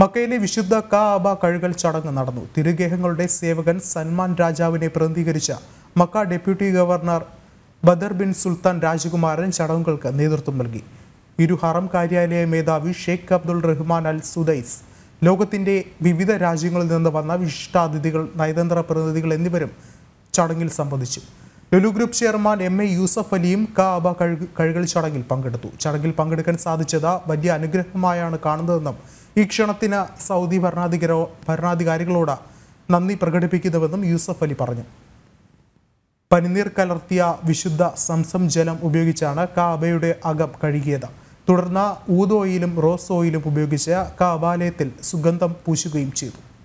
മക്കയിലെ വിശുദ്ധ കാബ കഴുകൽ ചടങ്ങ് നടന്നു തിരുഗേഹങ്ങളുടെ സേവകൻ സൽമാൻ രാജാവിനെ പ്രതിനിധീകരിച്ച Mecca deputy governor Badr bin Sultan രാജകുമാരൻ ചടങ്ങുകൾക്ക് നേതൃത്വം നൽകി ഇരു ഹറം കാര്യാലയ മേധാവി ഷെയ്ഖ് അബ്ദുൾ റഹ്മാൻ അൽ സുദൈസ് ലോകത്തിൻ്റെ വിവിധ രാജ്യങ്ങളിൽ നിന്ന് വന്ന വിശിഷ്ടാതിഥികൾ നയതന്ത്ര പ്രതിനിധികൾ എന്നിവരും ചടങ്ങിൽ സംബന്ധിച്ചു Lulu group chairman M A Yusuf അലിയും കാബ കഴുകൽ ചടങ്ങിൽ പങ്കെടുത്തു ചടങ്ങിൽ പങ്കെടുക്കാൻ സാധിച്ചത് വലിയ അനുഗ്രഹമായാണ് കാണുന്നതെന്നും ഈ ക്ഷണത്തിന് സൗദി ഭരണാധികാരോ ഭരണാധികാരികളോട് നന്ദി പ്രകടിപ്പിക്കുന്നുവെന്നും യൂസഫ് അലി പറഞ്ഞു പനിനീർ കലർത്തിയ വിശുദ്ധ സംസം ജലം ഉപയോഗിച്ചാണ് കാബയുടെ അകം കഴുകിയത് തുടർന്ന് ഊതോയിലും റോസ് ഓയിലും ഉപയോഗിച്ച് കാബാലയത്തിൽ സുഗന്ധം പൂശുകയും ചെയ്തു